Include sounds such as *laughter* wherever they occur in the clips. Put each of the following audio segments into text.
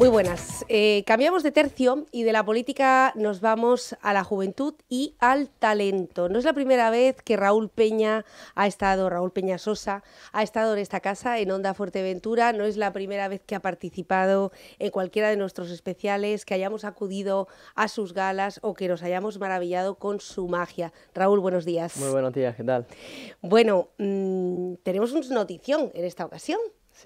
Muy buenas. Eh, cambiamos de tercio y de la política nos vamos a la juventud y al talento. No es la primera vez que Raúl Peña ha estado, Raúl Peña Sosa, ha estado en esta casa, en Onda Fuerteventura. No es la primera vez que ha participado en cualquiera de nuestros especiales, que hayamos acudido a sus galas o que nos hayamos maravillado con su magia. Raúl, buenos días. Muy buenos días, ¿qué tal? Bueno, mm, tenemos una notición en esta ocasión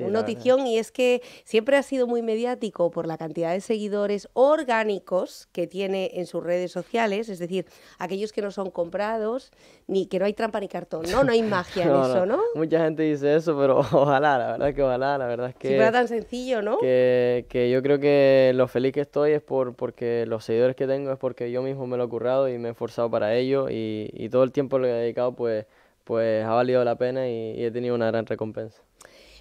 una notición y es que siempre ha sido muy mediático por la cantidad de seguidores orgánicos que tiene en sus redes sociales, es decir, aquellos que no son comprados, ni que no hay trampa ni cartón, ¿no? No hay magia en *laughs* eso, ¿no? Mucha gente dice eso, pero *laughs* ojalá, la verdad es que ojalá, la verdad es que... Si fuera tan sencillo, ¿no? Que, que, yo creo que lo feliz que estoy es por, porque los seguidores que tengo es porque yo mismo me lo he currado y me he esforzado para ello y, y todo el tiempo lo que he dedicado pues, pues ha valido la pena y he tenido una gran recompensa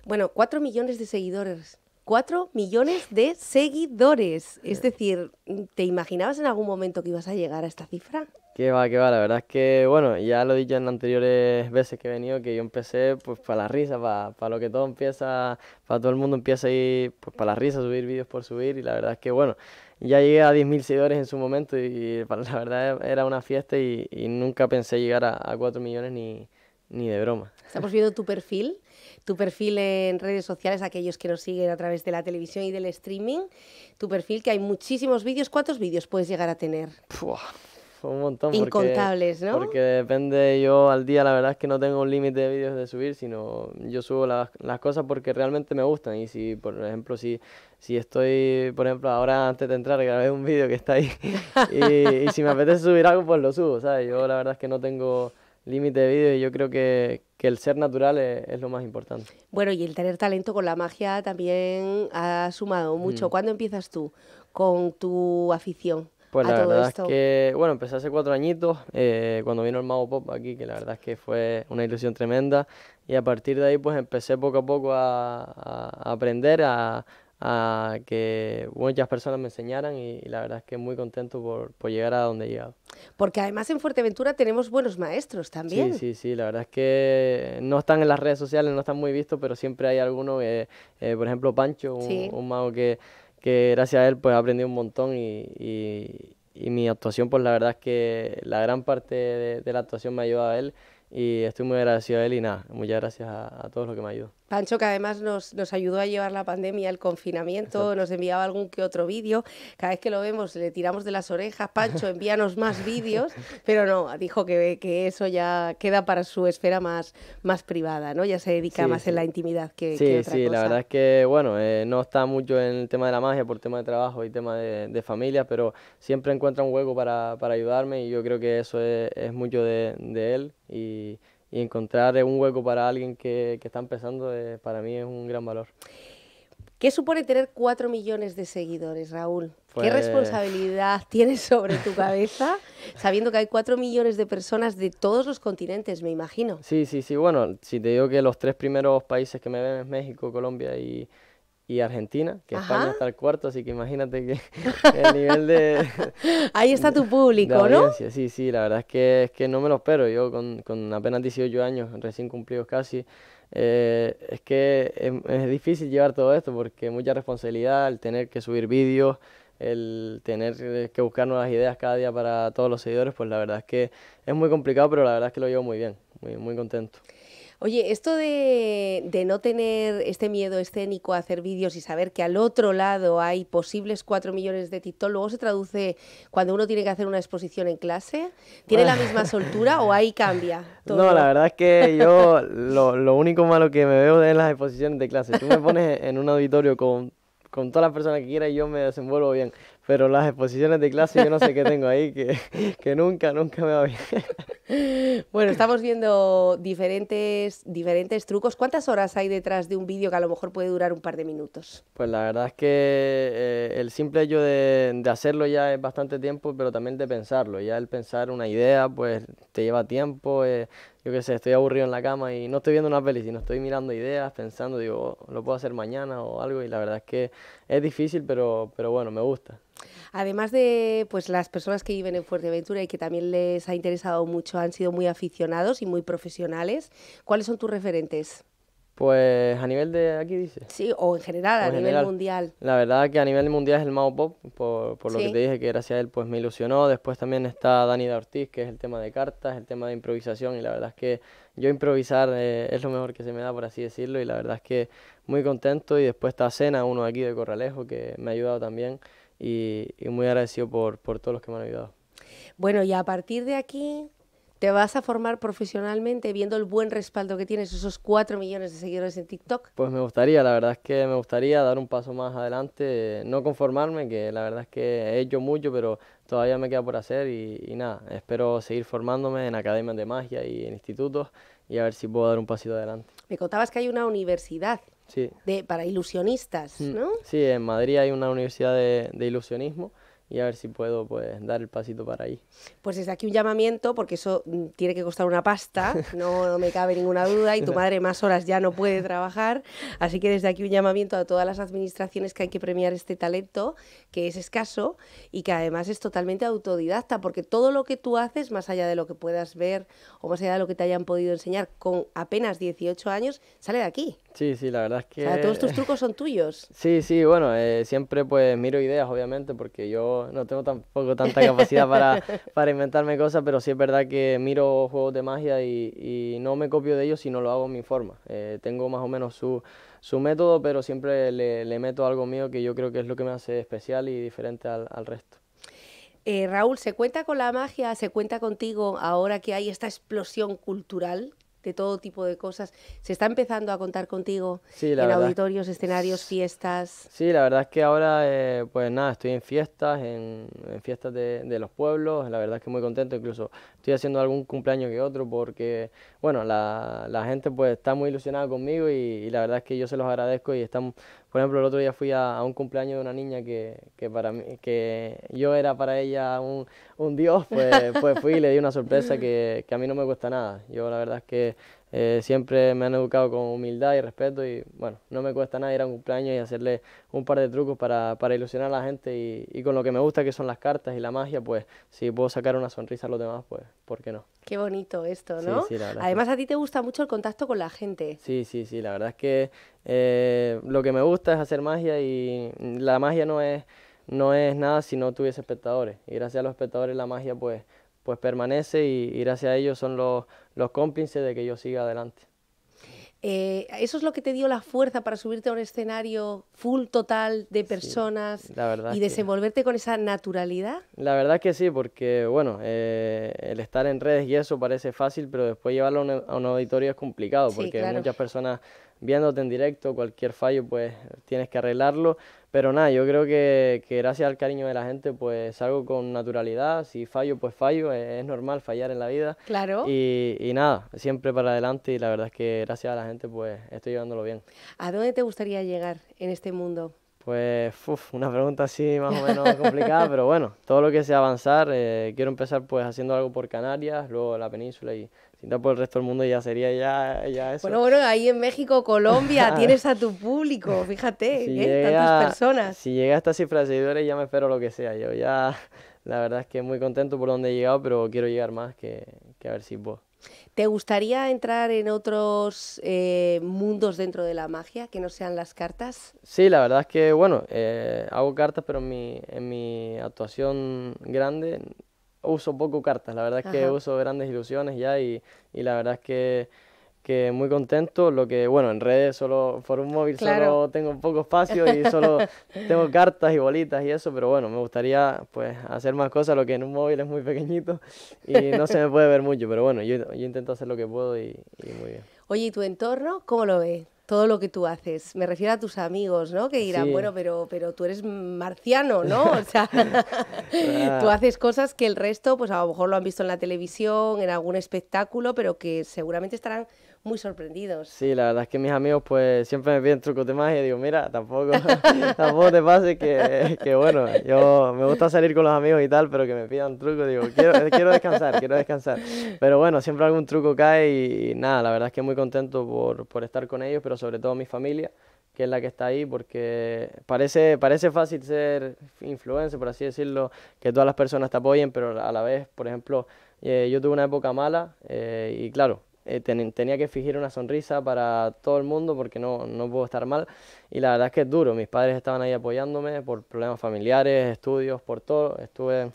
bueno, 4 millones de seguidores. 4 millones de seguidores. *laughs* Es decir, ¿te imaginabas en algún momento que ibas a llegar a esta cifra? Que va, que va, la verdad es que, bueno, ya lo he dicho en anteriores veces que he venido, que yo empecé pues para la risa, para, lo que todo empieza, para todo el mundo empieza a ir, pues para la risa, subir vídeos por subir, y la verdad es que, bueno, ya llegué a 10.000 seguidores en su momento, y, *laughs* la verdad era una fiesta y, nunca pensé llegar a, a 4 millones ni, ni de broma. Estamos viendo tu perfil tu perfil en redes sociales, aquellos que nos siguen a través de la televisión y del streaming, tu perfil que hay muchísimos vídeos. ¿Cuántos vídeos puedes llegar a tener? un montón. Incontables, ¿no? Porque depende, yo al día la verdad es que no tengo un límite de vídeos de subir, sino yo subo las, cosas porque realmente me gustan. Y si, por ejemplo, si si estoy, por ejemplo, ahora antes de entrar grabé un vídeo que está ahí *laughs* y, y, si me apetece subir algo, pues lo subo, ¿sabes? Yo la verdad es que no tengo límite de vídeo y yo creo que, que el ser natural es, lo más importante. Bueno, y el tener talento con la magia también ha sumado mucho. Mm. ¿Cuándo empiezas tú con tu afición? Pues a la todo verdad esto? es que, bueno, empecé hace cuatro añitos, eh, cuando vino el Mago Pop aquí, que la verdad es que fue una ilusión tremenda. Y a partir de ahí, pues empecé poco a poco a, a aprender, a, a que muchas personas me enseñaran y, la verdad es que muy contento por, por, llegar a donde he llegado. Porque además en Fuerteventura tenemos buenos maestros también. Sí, sí, sí, la verdad es que no están en las redes sociales, no están muy vistos, pero siempre hay alguno, que, eh, por ejemplo Pancho, un, un mago que, que, gracias a él pues aprendí un montón y, y, mi actuación pues la verdad es que la gran parte de, de la actuación me ha ayudado a él y estoy muy agradecido a él y nada, muchas gracias a, todos los que me ayudó. Pancho, que además nos, nos, ayudó a llevar la pandemia, el confinamiento, nos enviaba algún que otro vídeo. Cada vez que lo vemos le tiramos de las orejas, Pancho, envíanos más *laughs* vídeos, pero no, dijo que, que, eso ya queda para su esfera más, más privada, ¿no? Ya se dedica más en la intimidad que, sí, que otra sí, sí, la verdad es que, bueno, eh, no está mucho en el tema de la magia por tema de trabajo y tema de, de familia, pero siempre encuentra un hueco para, para, ayudarme y yo creo que eso es, es mucho de, de él y, encontrar un hueco para alguien que, está empezando eh, para mí es un gran valor. ¿Qué supone tener 4 millones de seguidores, Raúl? ¿Qué pues responsabilidad *laughs* tienes sobre tu cabeza sabiendo que hay 4 millones de personas de todos los continentes, me imagino? Sí, sí, sí. Bueno, si te digo que los tres primeros países que me ven es México, Colombia y, y Argentina, que España está al cuarto, así que imagínate que *laughs* el nivel de... *laughs* Ahí está tu público, ¿no? Sí, sí, la verdad es que, es que no me lo espero. Yo con, apenas 18 años, recién cumplidos casi, eh, es que em, es, difícil llevar todo esto porque mucha responsabilidad, el tener que subir vídeos, el tener que buscar nuevas ideas cada día para todos los seguidores, pues la verdad es que es muy complicado, pero la verdad es que lo llevo muy bien, muy, muy contento. Oye, esto de, no tener este miedo escénico a hacer vídeos y saber que al otro lado hay posibles 4 millones de TikTok, luego se traduce cuando uno tiene que hacer una exposición en clase, ¿tiene la misma *laughs* soltura o ahí cambia? Todo? No, la verdad es que yo lo, único malo que me veo es en las exposiciones de clase. Tú me pones en un auditorio con con todas las personas que quieras y yo me desenvuelvo bien pero las exposiciones de clase yo no sé qué tengo ahí, que, que nunca, nunca me va bien. *laughs* bueno, estamos viendo diferentes, diferentes trucos. ¿Cuántas horas hay detrás de un vídeo que a lo mejor puede durar un par de minutos? Pues la verdad es que eh, el simple hecho de, hacerlo ya es bastante tiempo, pero también de pensarlo. Ya el pensar una idea, pues te lleva tiempo. Eh, yo qué sé, estoy aburrido en la cama y no estoy viendo una peli, sino estoy mirando ideas, pensando, digo, oh, lo puedo hacer mañana o algo. Y la verdad es que es difícil, pero, pero bueno, me gusta. Además de pues las personas que viven en Fuerteventura y que también les ha interesado mucho, han sido muy aficionados y muy profesionales. ¿Cuáles son tus referentes? Pues a nivel de aquí dice. Sí, o en general, a nivel mundial. La verdad que a nivel mundial es el Mao Pop, por, lo que te dije, que gracias a él pues me ilusionó. Después también está Dani de Ortiz, que es el tema de cartas, el tema de improvisación, y la verdad es que yo improvisar eh, es lo mejor que se me da, por así decirlo, y la verdad es que muy contento. Y después está Cena, uno aquí de Corralejo, que me ha ayudado también y, muy agradecido por, por todos los que me han ayudado. Bueno, y a partir de aquí, te vas a formar profesionalmente viendo el buen respaldo que tienes, esos 4 millones de seguidores en TikTok? Pues me gustaría, la verdad es que me gustaría dar un paso más adelante, no conformarme, que la verdad es que he hecho mucho, pero todavía me queda por hacer y, y nada, espero seguir formándome en academias de magia y en institutos y a ver si puedo dar un pasito adelante. Me contabas que hay una universidad de, para ilusionistas, mm. ¿no? Sí, en Madrid hay una universidad de, ilusionismo y a ver si puedo pues dar el pasito para ahí. Pues desde aquí un llamamiento, porque eso mm, tiene que costar una pasta, *laughs* no, no, me cabe ninguna duda, y tu madre más horas ya no puede trabajar, así que desde aquí un llamamiento a todas las administraciones que hay que premiar este talento, que es escaso y que además es totalmente autodidacta, porque todo lo que tú haces, más allá de lo que puedas ver o más allá de lo que te hayan podido enseñar con apenas 18 años, sale de aquí. Sí, sí, la verdad es que... O sea, todos tus trucos son tuyos. *laughs* Sí, sí, bueno, eh, siempre pues miro ideas, obviamente, porque yo no tengo tampoco tanta capacidad para, *laughs* inventarme cosas, pero sí es verdad que miro juegos de magia y, no me copio de ellos, sino lo hago en mi forma. Eh, tengo más o menos su, método, pero siempre le, meto algo mío que yo creo que es lo que me hace especial y diferente al, resto. Eh, Raúl, ¿se cuenta con la magia? ¿Se cuenta contigo ahora que hay esta explosión cultural? de todo tipo de cosas. ¿Se está empezando a contar contigo en auditorios, escenarios, fiestas? Sí, la verdad es que ahora, eh, pues nada, estoy en fiestas, en, fiestas de, de, los pueblos, la verdad es que muy contento, incluso estoy haciendo algún cumpleaños que otro porque bueno, la, la, gente pues está muy ilusionada conmigo y, la verdad es que yo se los agradezco y están, por ejemplo, el otro día fui a, un cumpleaños de una niña que, que, para mí, que yo era para ella un, un dios, pues, pues fui y le di una sorpresa que, que a mí no me cuesta nada. Yo la verdad es que eh, siempre me han educado con humildad y respeto y bueno, no me cuesta nada ir a un cumpleaños y hacerle un par de trucos para, ilusionar a la gente y, con lo que me gusta que son las cartas y la magia, pues si puedo sacar una sonrisa a los demás, pues ¿por qué no? Qué bonito esto, ¿no? Además a ti te gusta mucho el contacto con la gente. Sí, sí, sí, la verdad es que eh, lo que me gusta es hacer magia y la magia no es, no es nada si no tuviese espectadores y gracias a los espectadores la magia pues pues permanece y, gracias a ellos son los, los, cómplices de que yo siga adelante. Eh, ¿Eso es lo que te dio la fuerza para subirte a un escenario full total de personas y desenvolverte con esa naturalidad? La verdad que sí, porque bueno, eh, el estar en redes y eso parece fácil, pero después llevarlo a un, auditorio es complicado, porque muchas personas viéndote en directo, cualquier fallo pues tienes que arreglarlo, pero nada, yo creo que, gracias al cariño de la gente, pues salgo con naturalidad. Si fallo, pues fallo. Es, normal fallar en la vida. Claro. Y, y, nada, siempre para adelante. Y la verdad es que gracias a la gente, pues estoy llevándolo bien. ¿A dónde te gustaría llegar en este mundo? Pues una pregunta así más o menos complicada, pero bueno, todo lo que sea avanzar, eh, quiero empezar pues haciendo algo por Canarias, luego la península y si no por pues, el resto del mundo ya sería ya, eso. Bueno, bueno, ahí en México, Colombia, *laughs* tienes a tu público, fíjate, ¿eh? tantas personas. Si llega a esta cifra de seguidores ya me espero lo que sea, yo ya *laughs* la verdad es que muy contento por donde he llegado, pero quiero llegar más que, que a ver si vos. ¿Te gustaría entrar en otros eh, mundos dentro de la magia que no sean las cartas? Sí, la verdad es que, bueno, eh, hago cartas, pero en mi, en mi, actuación grande uso poco cartas. La verdad es que uso grandes ilusiones ya y, y la verdad es que que muy contento, lo que, bueno, en redes solo, por un móvil solo tengo poco espacio y solo *laughs* tengo cartas y bolitas y eso, pero bueno, me gustaría pues hacer más cosas, lo que en un móvil es muy pequeñito y no se me puede ver mucho, pero bueno, yo, intento hacer lo que puedo y, muy bien. Oye, ¿y tu entorno cómo lo ves? todo lo que tú haces. Me refiero a tus amigos, ¿no? Que dirán, bueno, pero, pero tú eres marciano, ¿no? *laughs* O sea, ah. tú haces cosas que el resto, pues a lo mejor lo han visto en la televisión, en algún espectáculo, pero que seguramente estarán muy sorprendidos. Sí, la verdad es que mis amigos pues siempre me piden trucos de magia y digo, mira, tampoco, *laughs* tampoco te pases que, que, bueno, yo me gusta salir con los amigos y tal, pero que me pidan trucos, digo, quiero, descansar, quiero descansar. Pero bueno, siempre algún truco cae y, nada, la verdad es que muy contento por, por estar con ellos, pero sobre todo mi familia que es la que está ahí, porque parece, parece fácil ser influencer, por así decirlo, que todas las personas te apoyen, pero a la vez, por ejemplo, eh, yo tuve una época mala eh, y claro, eh, tenía que fingir una sonrisa para todo el mundo porque no, no puedo estar mal. Y la verdad es que es duro, mis padres estaban ahí apoyándome por problemas familiares, estudios, por todo. Estuve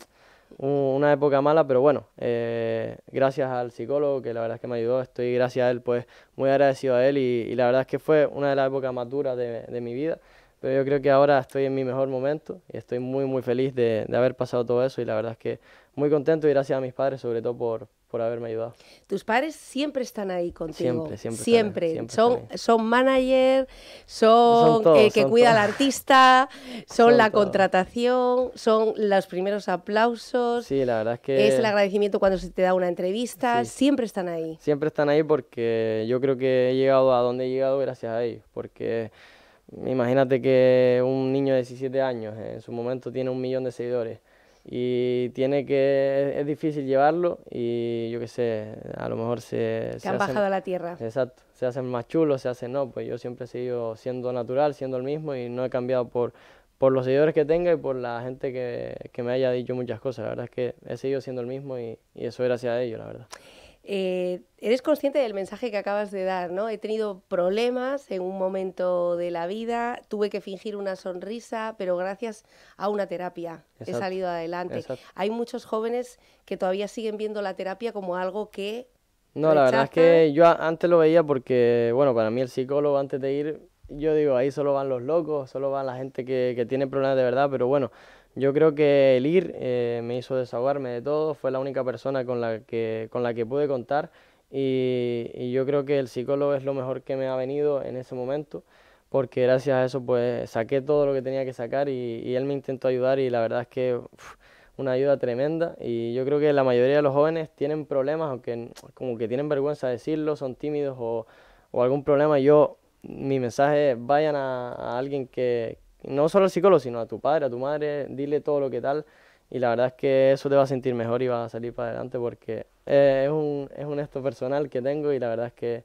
una época mala, pero bueno, eh, gracias al psicólogo que la verdad es que me ayudó, estoy gracias a él, pues muy agradecido a él y, la verdad es que fue una de las épocas más duras de, mi vida, pero yo creo que ahora estoy en mi mejor momento y estoy muy muy feliz de haber pasado todo eso y la verdad es que muy contento y gracias a mis padres sobre todo por, por haberme ayudado. Tus padres siempre están ahí contigo. Siempre, siempre. Siempre. son, son manager, son, que cuida al artista, *laughs* son, la contratación, son los primeros aplausos. Sí, la verdad es que. Es el agradecimiento cuando se te da una entrevista. Siempre están ahí. Siempre están ahí porque yo creo que he llegado a donde he llegado gracias a ellos. Porque. Imagínate que un niño de 17 años en su momento tiene un millón de seguidores y tiene que es difícil llevarlo y yo qué sé, a lo mejor se... han bajado a la tierra. Exacto, se hacen más chulos, se hacen no, pues yo siempre he seguido siendo natural, siendo el mismo y no he cambiado por, por los seguidores que tenga y por la gente que, que me haya dicho muchas cosas, la verdad es que he seguido siendo el mismo y, y eso gracias a ellos, la verdad. Eh, eres consciente del mensaje que acabas de dar, ¿no? He tenido problemas en un momento de la vida, tuve que fingir una sonrisa, pero gracias a una terapia he salido adelante. Hay muchos jóvenes que todavía siguen viendo la terapia como algo que... No, la verdad es que yo antes lo veía porque, bueno, para mí el psicólogo antes de ir, yo digo, ahí solo van los locos, solo van la gente que tiene problemas de verdad, pero bueno, yo creo que el ir eh, me hizo desahogarme de todo, fue la única persona con la que, con la que pude contar y, yo creo que el psicólogo es lo mejor que me ha venido en ese momento porque gracias a eso pues saqué todo lo que tenía que sacar y, él me intentó ayudar y la verdad es que una ayuda tremenda y yo creo que la mayoría de los jóvenes tienen problemas aunque como que tienen vergüenza de decirlo, son tímidos o, o algún problema. Yo mi mensaje es vayan a alguien que, no solo al psicólogo, sino a tu padre, a tu madre, dile todo lo que tal. Y la verdad es que eso te va a sentir mejor y va a salir para adelante porque eh, es, un, es un esto personal que tengo y la verdad es que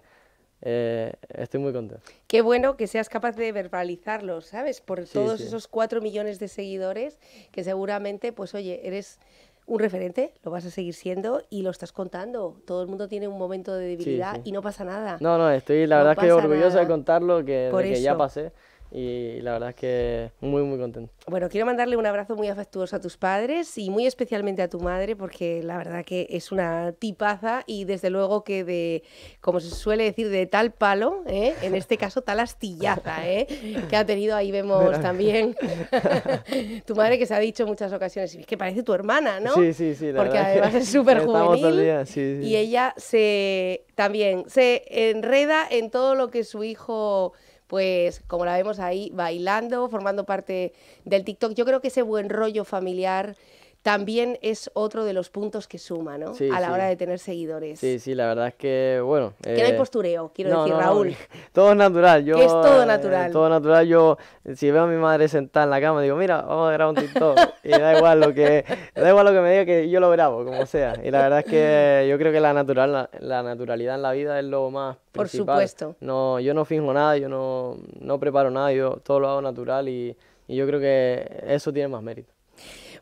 eh, estoy muy contento. Qué bueno que seas capaz de verbalizarlo, ¿sabes? Por todos esos cuatro millones de seguidores que seguramente, pues oye, eres un referente, lo vas a seguir siendo y lo estás contando. Todo el mundo tiene un momento de debilidad y no pasa nada. No, no, estoy la verdad que orgulloso de contarlo, que, que ya pasé y la verdad es que muy, muy contento. Bueno, quiero mandarle un abrazo muy afectuoso a tus padres y muy especialmente a tu madre porque la verdad que es una tipaza y desde luego que de, como se suele decir, de tal palo, ¿eh? en este caso tal astillaza, ¿eh? que ha tenido, ahí vemos también *laughs* tu madre que se ha dicho en muchas ocasiones, que parece tu hermana, ¿no? Sí, sí, sí. porque además es súper *laughs* juvenil y ella se también se enreda en todo lo que su hijo pues como la vemos ahí bailando, formando parte del TikTok. Yo creo que ese buen rollo familiar también es otro de los puntos que suma, ¿no? a la hora de tener seguidores. Sí, sí, la verdad es que, bueno... Eh... Que hay postureo, quiero decir, Raúl. *laughs* todo es natural. es todo eh, natural. todo natural. Yo, si veo a mi madre sentada en la cama, digo, mira, vamos a grabar un TikTok. y da igual lo que *laughs* da igual lo que me diga, que yo lo grabo, como sea. Y la verdad es que yo creo que la, natural, la, naturalidad en la vida es lo más Por supuesto. No, yo no finjo nada, yo no, no preparo nada, yo todo lo hago natural y yo creo que eso tiene más mérito.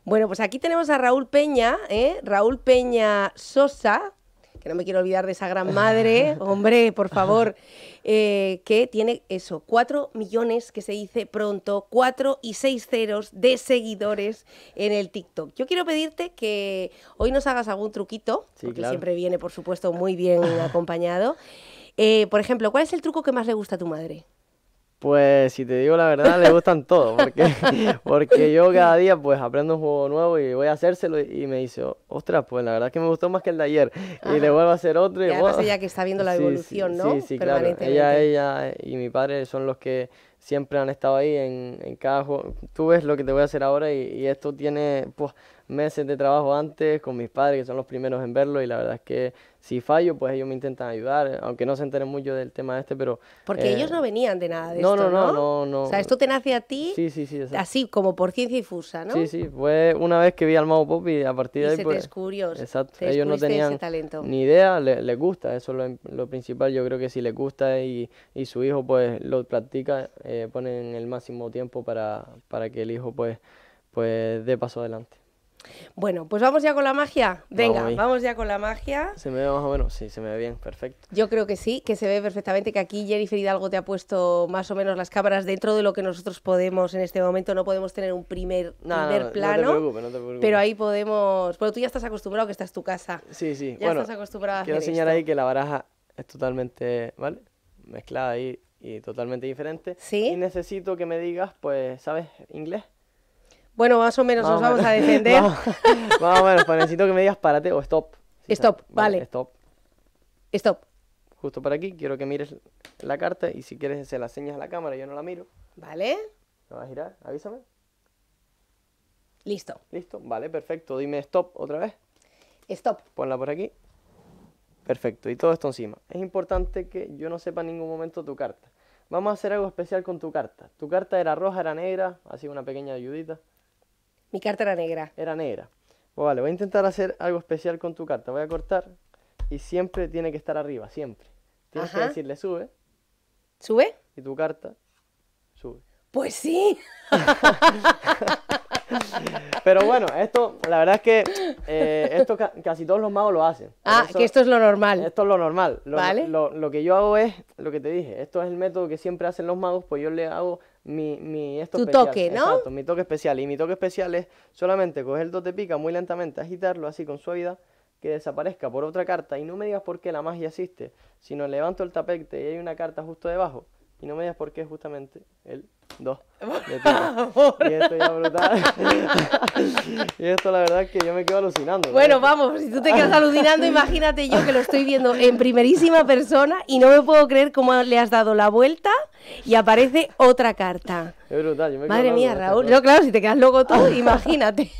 Bueno, pues aquí tenemos a Raúl Peña, ¿eh? Raúl Peña Sosa, que no me quiero olvidar de esa gran madre, *laughs* hombre, por favor, eh, que tiene eso, 4 millones, que se dice pronto, 4 y 6 ceros de seguidores en el TikTok. Yo quiero pedirte que hoy nos hagas algún truquito, que siempre viene, por supuesto, muy bien *laughs* acompañado. Eh, por ejemplo, ¿cuál es el truco que más le gusta a tu madre? Pues si te digo la verdad, le gustan *laughs* todos, porque, porque yo cada día pues aprendo un juego nuevo y voy a hacérselo y, me dice, ostras, pues la verdad es que me gustó más que el de ayer. Y le vuelvo a hacer otro. Y, ella que está viendo la evolución, ¿no? Sí, sí, claro. Ella, ella y mi padre son los que siempre han estado ahí en, en cada juego. Tú ves lo que te voy a hacer ahora y, y esto tiene pues meses de trabajo antes con mis padres, que son los primeros en verlo y la verdad es que si fallo, pues ellos me intentan ayudar, aunque no se enteren mucho del tema este, pero... Porque ellos eh, no venían de nada de esto, no, no, no, no, O sea, esto te nace a ti, sí, sí, sí, así como por ciencia difusa, ¿no? Sí, sí, fue una vez que vi al Mago Pop a partir de ahí... se pues, es descubrió, Exacto, ellos no tenían ni idea, le, les gusta, eso es lo, principal, yo creo que si les gusta y, su hijo pues lo practica, eh, ponen el máximo tiempo para, para que el hijo pues, pues dé paso adelante. Bueno, pues vamos ya con la magia. Venga, vamos, ya con la magia. Se me ve más o menos, sí, se me ve bien, perfecto. Yo creo que sí, que se ve perfectamente que aquí Jennifer Hidalgo te ha puesto más o menos las cámaras dentro de lo que nosotros podemos en este momento. No podemos tener un primer, plano. No no te preocupes. Pero ahí podemos. Bueno, tú ya estás acostumbrado que esta es tu casa. Sí, sí. Ya estás acostumbrado Quiero enseñar ahí que la baraja es totalmente, ¿vale? Mezclada ahí y totalmente diferente. Sí. Y necesito que me digas, pues, ¿sabes inglés? Bueno, más o menos nos vamos a defender. *laughs* Vamos, más necesito que me digas párate o stop. stop, vale. Stop. Stop. Justo por aquí, quiero que mires la carta y si quieres se la señas a la cámara, yo no la miro. Vale. ¿Me vas a girar? Avísame. Listo. Listo, vale, perfecto. Dime stop otra vez. Stop. Ponla por aquí. Perfecto, y todo esto encima. Es importante que yo no sepa en ningún momento tu carta. Vamos a hacer algo especial con tu carta. Tu carta era roja, era negra, así una pequeña ayudita. Mi carta era negra. Era negra. Pues vale, voy a intentar hacer algo especial con tu carta. Voy a cortar y siempre tiene que estar arriba, siempre. Tienes que decirle sube. ¿Sube? Y tu carta sube. Pues sí. *laughs* Pero bueno, esto, la verdad es que eh, esto casi todos los magos lo hacen. Ah, que esto es lo normal. Esto es lo normal. lo, que yo hago es, lo que te dije, esto es el método que siempre hacen los magos, pues yo le hago mi, mi esto tu toque, ¿no? mi toque especial. Y mi toque especial es solamente coger el dos de pica muy lentamente, agitarlo así con suavidad, que desaparezca por otra carta. Y no me digas por qué la magia existe, sino levanto el tapete y hay una carta justo debajo. Y no me digas por qué justamente el dos. *laughs* *laughs* y esto ya brutal. la verdad es que yo me quedo alucinando. Bueno, vamos, si tú te quedas *laughs* alucinando, imagínate yo que lo estoy viendo en primerísima persona y no me puedo creer cómo le has dado la vuelta y aparece otra carta. Es brutal, Madre mía, Raúl. no claro, si te quedas loco tú, imagínate.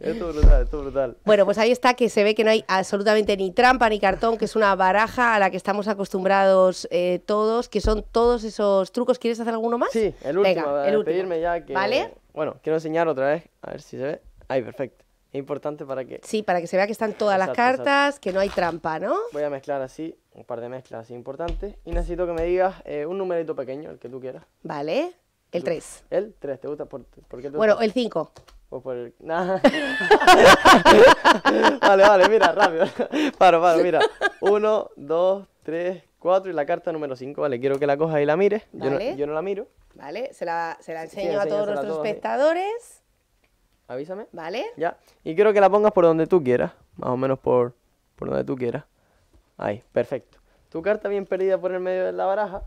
es brutal, es brutal. Bueno, pues ahí está que se ve que no hay absolutamente ni trampa ni cartón, que es una baraja a la que estamos acostumbrados eh, todos, que son todos esos trucos. ¿Quieres hacer alguno más? Sí, Venga, el ¿Vale? Bueno, quiero enseñar otra vez, a ver si se ve. Ahí, perfecto. Es importante para que... Sí, para que se vea que están todas las cartas, que no hay trampa, ¿no? Voy a mezclar así, un par de mezclas importantes. Y necesito que me digas eh, un numerito pequeño, el que tú quieras. Vale, el 3. ¿El 3? ¿Te gusta? ¿Por, Bueno, el 5. Pues por el... *laughs* vale, vale, mira, rápido. *laughs* Paro, paro, mira. Uno, dos, tres, cuatro y la carta número 5, vale. Quiero que la cojas y la mires. Vale. yo no la miro. ¿Vale? Se la, enseño a todos nuestros espectadores. Avísame. ¿Vale? Ya. Y quiero que la pongas por donde tú quieras. Más o menos por, por donde tú quieras. Ahí, perfecto. Tu carta bien perdida por el medio de la baraja.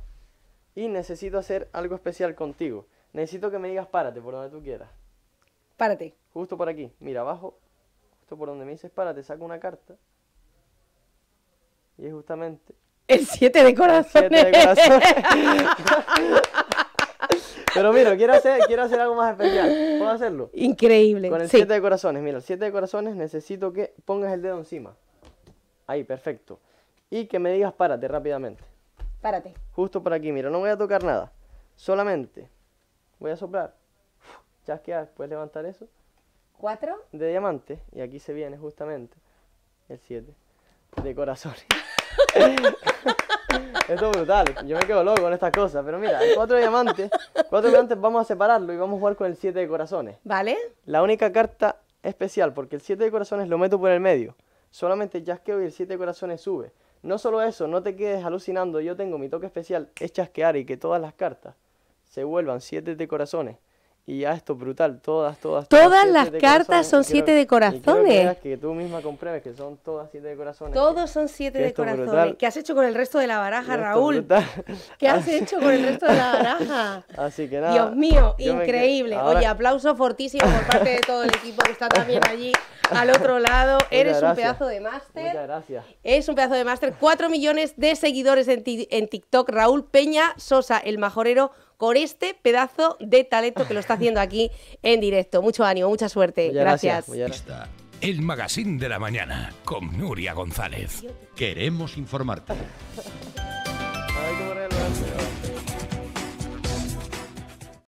Y necesito hacer algo especial contigo. Necesito que me digas párate por donde tú quieras. Párate. Justo por aquí. Mira, abajo. Justo por donde me dices párate, saco una carta. Y es justamente. El 7 de El 7 de corazones. *laughs* Pero mira, quiero hacer, quiero hacer algo más especial. ¿Puedo hacerlo? Increíble. Con el 7 de corazones. Mira, el 7 de corazones necesito que pongas el dedo encima. Ahí, perfecto. Y que me digas párate rápidamente. Párate. Justo por aquí, mira, no voy a tocar nada. Solamente voy a soplar. Chasquear, puedes levantar eso. ¿Cuatro? De diamante. Y aquí se viene justamente el 7 de corazones. *laughs* *laughs* Esto es brutal. Yo me quedo loco con estas cosas. Pero mira, hay cuatro diamantes. Cuatro diamantes vamos a separarlo y vamos a jugar con el siete de corazones. ¿Vale? La única carta especial, porque el siete de corazones lo meto por el medio. Solamente chasqueo y el siete de corazones sube. No solo eso, no te quedes alucinando. Yo tengo mi toque especial, es chasquear y que todas las cartas se vuelvan siete de corazones. Y ya esto brutal, todas, todas. Todas, las cartas son siete de corazones. Que, que tú misma compruebes que son todas siete de corazones. Todos son siete de corazones. ¿Qué has hecho con el resto de la baraja, Raúl? ¿Qué has hecho con el resto de la baraja? *laughs* Así que nada. Dios mío, increíble. Oye, aplauso fortísimo por parte de todo el equipo que está también allí al otro lado. Eres un pedazo de máster. Muchas gracias. Es un pedazo de máster. Cuatro millones de seguidores en, en TikTok. Raúl Peña Sosa, el majorero con este pedazo de talento que lo está haciendo aquí en directo. Mucho ánimo, mucha suerte. gracias. el Magazine de la Mañana con Nuria González. Queremos informarte.